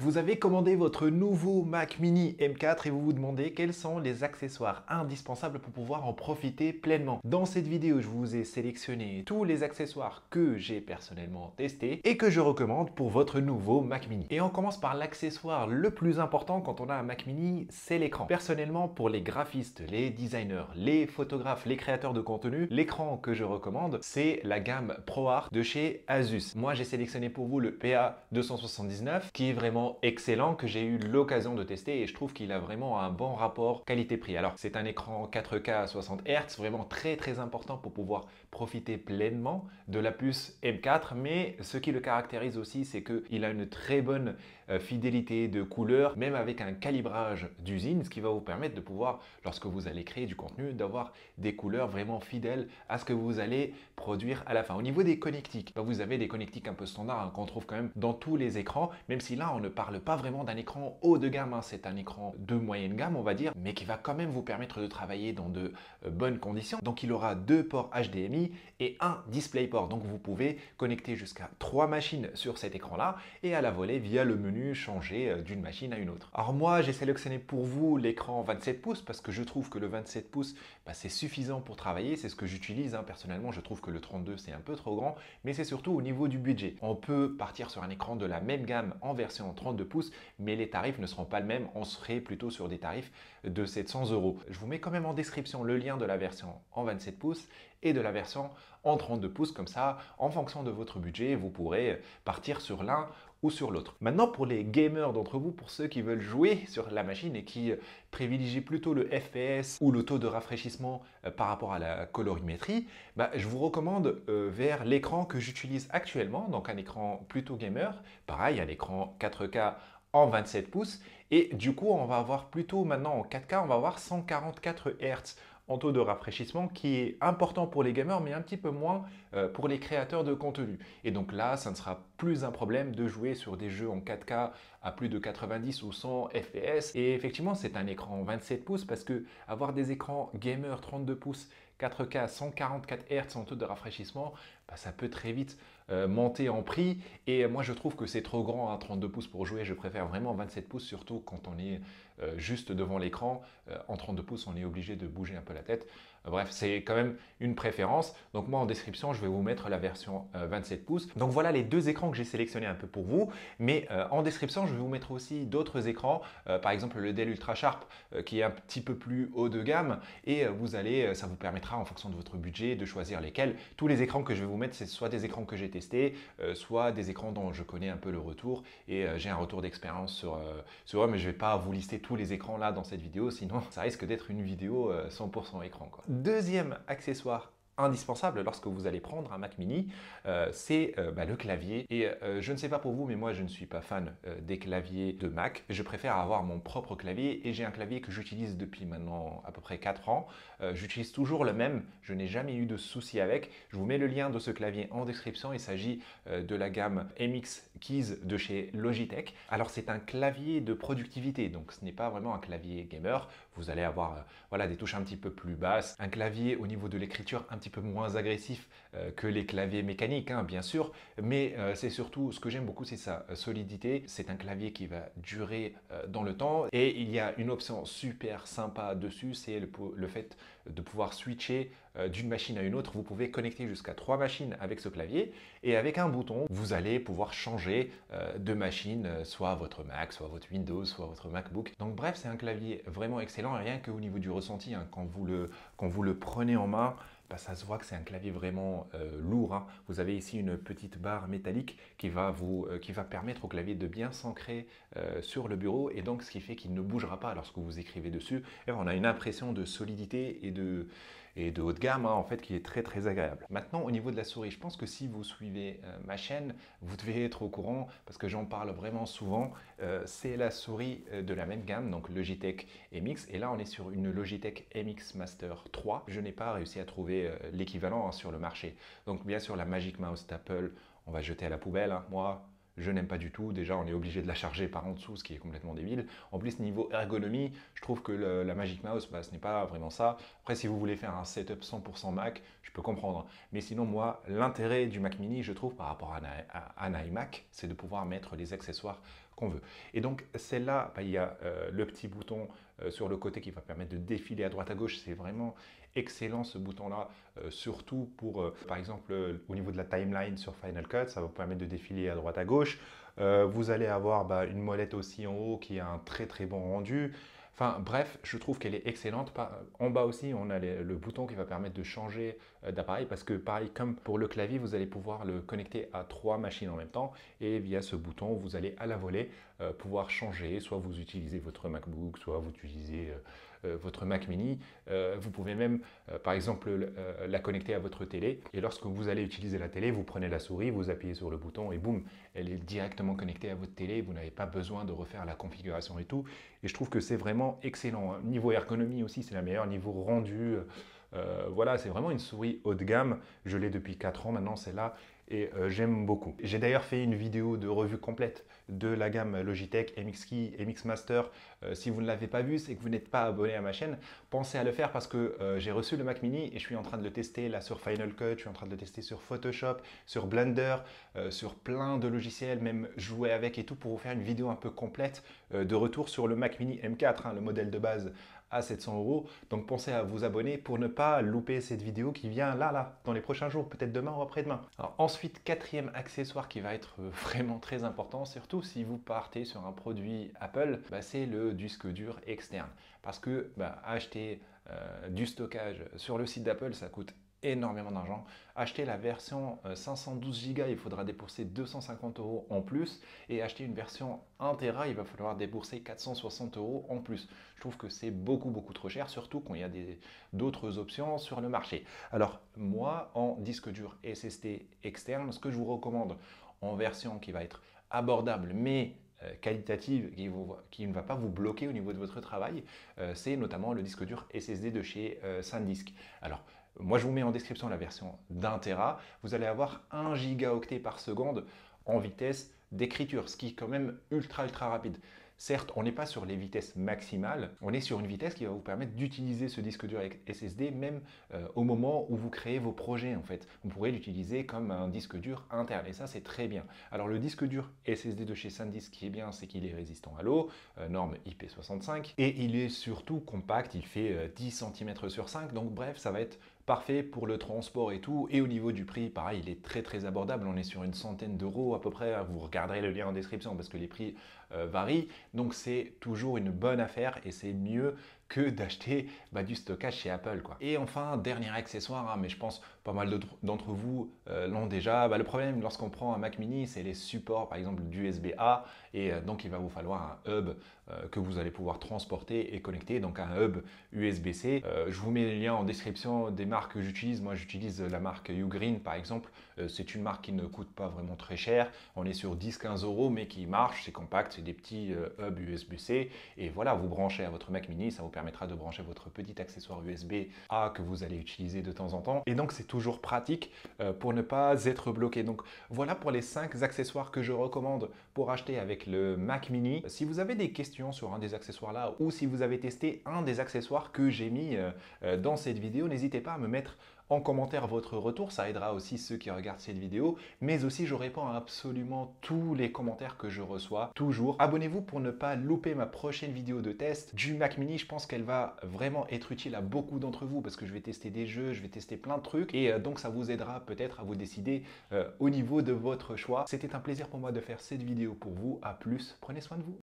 Vous avez commandé votre nouveau Mac Mini M4 et vous vous demandez quels sont les accessoires indispensables pour pouvoir en profiter pleinement. Dans cette vidéo, je vous ai sélectionné tous les accessoires que j'ai personnellement testés et que je recommande pour votre nouveau Mac Mini. Et on commence par l'accessoire le plus important quand on a un Mac Mini, c'est l'écran. Personnellement, pour les graphistes, les designers, les photographes, les créateurs de contenu, l'écran que je recommande, c'est la gamme ProArt de chez Asus. Moi, j'ai sélectionné pour vous le PA279 qui est vraiment excellent que j'ai eu l'occasion de tester et je trouve qu'il a vraiment un bon rapport qualité-prix. Alors c'est un écran 4K à 60 Hz, vraiment très très important pour pouvoir profiter pleinement de la puce M4, mais ce qui le caractérise aussi c'est qu'il a une très bonne euh, fidélité de couleurs même avec un calibrage d'usine, ce qui va vous permettre de pouvoir, lorsque vous allez créer du contenu, d'avoir des couleurs vraiment fidèles à ce que vous allez produire à la fin. Au niveau des connectiques, bah, vous avez des connectiques un peu standard hein, qu'on trouve quand même dans tous les écrans, même si là on ne parle pas vraiment d'un écran haut de gamme, hein. c'est un écran de moyenne gamme on va dire, mais qui va quand même vous permettre de travailler dans de euh, bonnes conditions. Donc il aura deux ports HDMI et un DisplayPort, donc vous pouvez connecter jusqu'à trois machines sur cet écran là et à la volée via le menu changer euh, d'une machine à une autre. Alors moi, j'ai sélectionné pour vous l'écran 27 pouces parce que je trouve que le 27 pouces, bah, c'est suffisant pour travailler, c'est ce que j'utilise. Hein. Personnellement, je trouve que le 32, c'est un peu trop grand, mais c'est surtout au niveau du budget. On peut partir sur un écran de la même gamme en version 32 pouces, mais les tarifs ne seront pas le même. On serait plutôt sur des tarifs de 700 euros. Je vous mets quand même en description le lien de la version en 27 pouces et de la version en 32 pouces. Comme ça, en fonction de votre budget, vous pourrez partir sur l'un ou sur l'autre. Maintenant, pour les gamers d'entre vous, pour ceux qui veulent jouer sur la machine et qui euh, privilégient plutôt le FPS ou le taux de rafraîchissement euh, par rapport à la colorimétrie, bah, je vous recommande euh, vers l'écran que j'utilise actuellement, donc un écran plutôt gamer. Pareil, un l'écran 4K en 27 pouces. Et du coup, on va avoir plutôt maintenant en 4K, on va avoir 144 Hz en taux de rafraîchissement qui est important pour les gamers mais un petit peu moins euh, pour les créateurs de contenu. Et donc là, ça ne sera plus un problème de jouer sur des jeux en 4K plus de 90 ou 100 FPS. Et effectivement, c'est un écran 27 pouces parce que avoir des écrans gamer 32 pouces 4K 144 hertz en taux de rafraîchissement, bah, ça peut très vite euh, monter en prix. Et moi, je trouve que c'est trop grand à hein, 32 pouces pour jouer. Je préfère vraiment 27 pouces, surtout quand on est euh, juste devant l'écran. Euh, en 32 pouces, on est obligé de bouger un peu la tête. bref, c'est quand même une préférence. Donc moi, en description, je vais vous mettre la version 27 pouces. Donc voilà les deux écrans que j'ai sélectionné un peu pour vous. Mais en description, je je vais vous mettre aussi d'autres écrans, euh, par exemple le Dell Ultra Sharp euh, qui est un petit peu plus haut de gamme et euh, vous allez, ça vous permettra en fonction de votre budget de choisir lesquels. Tous les écrans que je vais vous mettre, c'est soit des écrans que j'ai testés, soit des écrans dont je connais un peu le retour et j'ai un retour d'expérience sur, sur eux, mais je vais pas vous lister tous les écrans là dans cette vidéo, sinon ça risque d'être une vidéo 100% écran. Quoi. Deuxième accessoire indispensable lorsque vous allez prendre un Mac mini, euh, c'est euh, bah, le clavier. Et euh, je ne sais pas pour vous, mais moi je ne suis pas fan des claviers de Mac. Je préfère avoir mon propre clavier et j'ai un clavier que j'utilise depuis maintenant à peu près 4 ans. j'utilise toujours le même, je n'ai jamais eu de souci avec. Je vous mets le lien de ce clavier en description. Il s'agit de la gamme MX Keys de chez Logitech. Alors c'est un clavier de productivité, donc ce n'est pas vraiment un clavier gamer vous allez avoir euh, voilà, des touches un petit peu plus basses, un clavier au niveau de l'écriture un petit peu moins agressif euh, que les claviers mécaniques, hein, bien sûr, mais euh, c'est surtout ce que j'aime beaucoup, c'est sa solidité. C'est un clavier qui va durer dans le temps et il y a une option super sympa dessus, c'est le fait de pouvoir switcher euh, d'une machine à une autre, vous pouvez connecter jusqu'à trois machines avec ce clavier et avec un bouton, vous allez pouvoir changer euh, de machine, euh, soit votre Mac, soit votre Windows, soit votre MacBook. Donc bref, c'est un clavier vraiment excellent, rien que au niveau du ressenti, hein, quand, vous le, quand vous le prenez en main, bah, ça se voit que c'est un clavier vraiment lourd. Hein. Vous avez ici une petite barre métallique qui va, vous, qui va permettre au clavier de bien s'ancrer sur le bureau et donc ce qui fait qu'il ne bougera pas lorsque vous écrivez dessus. on a une impression de solidité et de, et de haut de gamme, hein, en fait, qui est très très agréable. Maintenant, au niveau de la souris, je pense que si vous suivez euh, ma chaîne, vous devez être au courant parce que j'en parle vraiment souvent. Euh, c'est la souris euh, de la même gamme, donc Logitech MX, et là on est sur une Logitech MX Master 3. Je n'ai pas réussi à trouver l'équivalent hein, sur le marché. Donc bien sûr, la Magic Mouse d'Apple, on va jeter à la poubelle. Hein. Moi, je n'aime pas du tout. Déjà, on est obligé de la charger par en dessous, ce qui est complètement débile. En plus, niveau ergonomie, je trouve que la Magic Mouse, bah, ce n'est pas vraiment ça. Après, si vous voulez faire un setup 100% Mac, je peux comprendre. Mais sinon, moi, l'intérêt du Mac Mini, je trouve, par rapport à un, un iMac, c'est de pouvoir mettre les accessoires qu'on veut. Et donc, celle-là, bah, il y a euh, le petit bouton euh, sur le côté qui va permettre de défiler à droite à gauche. C'est vraiment excellent ce bouton-là, euh, surtout pour, par exemple, au niveau de la timeline sur Final Cut, ça va vous permettre de défiler à droite à gauche. vous allez avoir bah, une molette aussi en haut qui a un très très bon rendu. Enfin bref, je trouve qu'elle est excellente. Euh, en bas aussi, on a le bouton qui va permettre de changer euh, d'appareil parce que pareil, comme pour le clavier, vous allez pouvoir le connecter à trois machines en même temps et via ce bouton, vous allez à la volée euh, pouvoir changer. Soit vous utilisez votre MacBook, soit vous utilisez euh, votre Mac mini. Euh, vous pouvez même, euh, par exemple, la connecter à votre télé. Et lorsque vous allez utiliser la télé, vous prenez la souris, vous appuyez sur le bouton et boum, elle est directement connectée à votre télé. Vous n'avez pas besoin de refaire la configuration et tout. Et je trouve que c'est vraiment excellent. Hein. Niveau ergonomie aussi, c'est la meilleure. Niveau rendu, euh, voilà, c'est vraiment une souris haut de gamme. Je l'ai depuis 4 ans maintenant, c'est là et euh, j'aime beaucoup. J'ai d'ailleurs fait une vidéo de revue complète de la gamme Logitech MX Key, MX Master. Euh, si vous ne l'avez pas vu, c'est que vous n'êtes pas abonné à ma chaîne. Pensez à le faire parce que j'ai reçu le Mac Mini et je suis en train de le tester là sur Final Cut, je suis en train de le tester sur Photoshop, sur Blender, sur plein de logiciels, même jouer avec et tout pour vous faire une vidéo un peu complète de retour sur le Mac Mini M4, hein, le modèle de base 700 euros. Donc pensez à vous abonner pour ne pas louper cette vidéo qui vient là, là, dans les prochains jours, peut-être demain ou après-demain. Ensuite, quatrième accessoire qui va être euh, vraiment très important, surtout si vous partez sur un produit Apple, bah, c'est le disque dur externe. Parce que bah, acheter euh, du stockage sur le site d'Apple, ça coûte énormément d'argent. Acheter la version 512 euh, Go, il faudra débourser 250 euros en plus. Et acheter une version 1 Tera, il va falloir débourser 460 euros en plus. Je trouve que c'est beaucoup, beaucoup trop cher, surtout quand il y a d'autres options sur le marché. Alors, moi, en disque dur SSD externe, ce que je vous recommande en version qui va être abordable, mais euh, qualitative qui, ne va pas vous bloquer au niveau de votre travail, euh, c'est notamment le disque dur SSD de chez euh, SanDisk. Alors, moi, je vous mets en description la version d'un Tera. Vous allez avoir 1 gigaoctet par seconde en vitesse d'écriture, ce qui est quand même ultra ultra rapide. Certes, on n'est pas sur les vitesses maximales, on est sur une vitesse qui va vous permettre d'utiliser ce disque dur SSD même euh, au moment où vous créez vos projets en fait. Vous pourrez l'utiliser comme un disque dur interne et ça c'est très bien. Alors le disque dur SSD de chez SanDisk, qui est bien, c'est qu'il est résistant à l'eau, euh, norme IP65, et il est surtout compact, il fait 10 euh, cm sur 5, donc bref, ça va être parfait pour le transport et tout. Et au niveau du prix, pareil, il est très très abordable. On est sur une centaine d'euros à peu près. Vous regarderez le lien en description parce que les prix euh, varie, Donc c'est toujours une bonne affaire et c'est mieux que d'acheter bah, du stockage chez Apple. Quoi. Et enfin, dernier accessoire, hein, mais je pense pas mal d'entre vous euh, l'ont déjà. Bah, le problème lorsqu'on prend un Mac mini, c'est les supports par exemple d'USB-A et euh, donc il va vous falloir un hub euh, que vous allez pouvoir transporter et connecter, donc un hub USB-C. je vous mets les liens en description des marques que j'utilise. Moi j'utilise la marque Ugreen par exemple. c'est une marque qui ne coûte pas vraiment très cher. On est sur 10-15 euros mais qui marche, c'est compact, c'est des petits hubs USB-C. Et voilà, vous branchez à votre Mac mini, ça vous permettra de brancher votre petit accessoire USB-A que vous allez utiliser de temps en temps. Et donc c'est tout toujours pratique euh, pour ne pas être bloqué. Donc voilà pour les cinq accessoires que je recommande pour acheter avec le Mac Mini. Si vous avez des questions sur un des accessoires là ou si vous avez testé un des accessoires que j'ai mis euh, euh, dans cette vidéo, n'hésitez pas à me mettre en commentaire votre retour, ça aidera aussi ceux qui regardent cette vidéo, mais aussi je réponds à absolument tous les commentaires que je reçois, toujours. Abonnez-vous pour ne pas louper ma prochaine vidéo de test du Mac Mini, je pense qu'elle va vraiment être utile à beaucoup d'entre vous, parce que je vais tester des jeux, je vais tester plein de trucs, et euh, donc ça vous aidera peut-être à vous décider euh, au niveau de votre choix. C'était un plaisir pour moi de faire cette vidéo pour vous, à plus, prenez soin de vous.